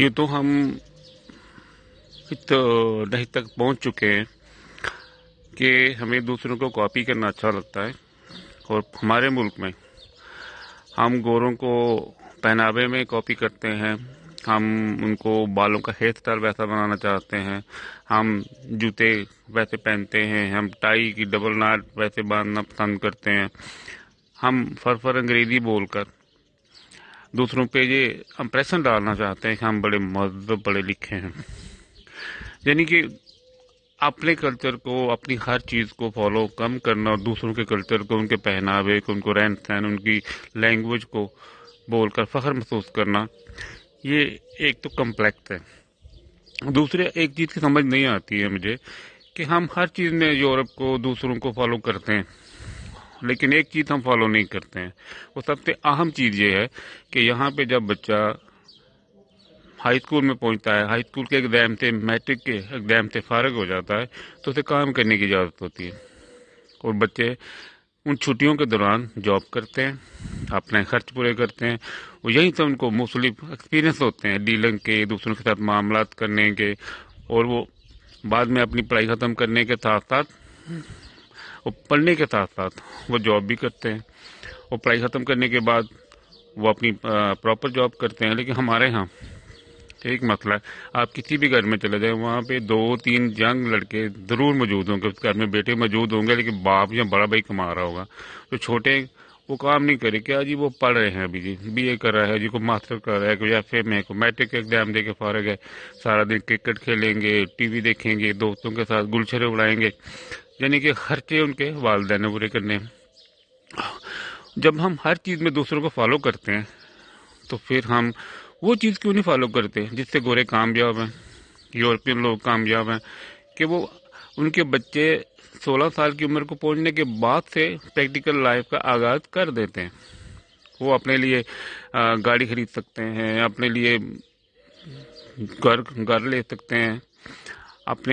ये तो हम तो दही तक पहुंच चुके हैं कि हमें दूसरों को कॉपी करना अच्छा लगता है और हमारे मुल्क में हम गोरों को पहनावे में कॉपी करते हैं हम उनको बालों का हेयर स्टाइल वैसा बनाना चाहते हैं हम जूते वैसे पहनते हैं हम टाई की डबल नाट वैसे बांधना पसंद करते हैं हम फरफर अंग्रेजी बोलकर दूसरों पे ये इम्प्रेशन डालना चाहते हैं कि हम बड़े मजहब बड़े लिखे हैं यानी कि अपने कल्चर को अपनी हर चीज़ को फॉलो कम करना और दूसरों के कल्चर को उनके पहनावे को उनको रहन सहन उनकी लैंग्वेज को बोलकर फ़ख्र महसूस करना ये एक तो कम्प्लेक्स है दूसरे एक चीज़ की समझ नहीं आती है मुझे कि हम हर चीज़ में यूरोप को दूसरों को फॉलो करते हैं लेकिन एक चीज़ हम फॉलो नहीं करते हैं वो सबसे अहम चीज़ ये है कि यहाँ पे जब बच्चा हाई स्कूल में पहुँचता है हाई स्कूल के एग्ज़ाम से मैट्रिक के एग्ज़ाम से फारग हो जाता है तो उसे काम करने की इजाज़त होती है और बच्चे उन छुट्टियों के दौरान जॉब करते हैं अपने खर्च पूरे करते हैं और यहीं से उनको मुख्तलिफ एक्सपीरियंस होते हैं डीलिंग के दूसरों के साथ मामला करने के और वो बाद में अपनी पढ़ाई ख़त्म करने के साथ साथ और पढ़ने के साथ साथ वो जॉब भी करते हैं और पढ़ाई ख़त्म करने के बाद वो अपनी प्रॉपर जॉब करते हैं लेकिन हमारे यहाँ एक मसला है आप किसी भी घर में चले जाएं वहाँ पे दो तीन यंग लड़के ज़रूर मौजूद होंगे उस घर में बेटे मौजूद होंगे लेकिन बाप या बड़ा भाई कमा रहा होगा तो छोटे वो काम नहीं करे क्या जी वो पढ़ रहे हैं अभी जी बी ए कर रहा है जी को मास्टर कर रहा है कोई एफ एम है को मैट्रिक एग्जाम दे के फारग है सारा दिन क्रिकेट खेलेंगे टी वी देखेंगे दोस्तों के साथ गुलछरे उड़ाएंगे यानी कि खर्चे उनके वालदे ने पूरे करने जब हम हर चीज़ में दूसरों को फॉलो करते हैं तो फिर हम वो चीज़ क्यों नहीं फॉलो करते जिससे गोरे कामयाब हैं यूरोपियन लोग कामयाब हैं कि वो उनके बच्चे 16 साल की उम्र को पहुंचने के बाद से प्रैक्टिकल लाइफ का आगाज़ कर देते हैं वो अपने लिए गाड़ी खरीद सकते हैं अपने लिए घर घर ले सकते हैं अपने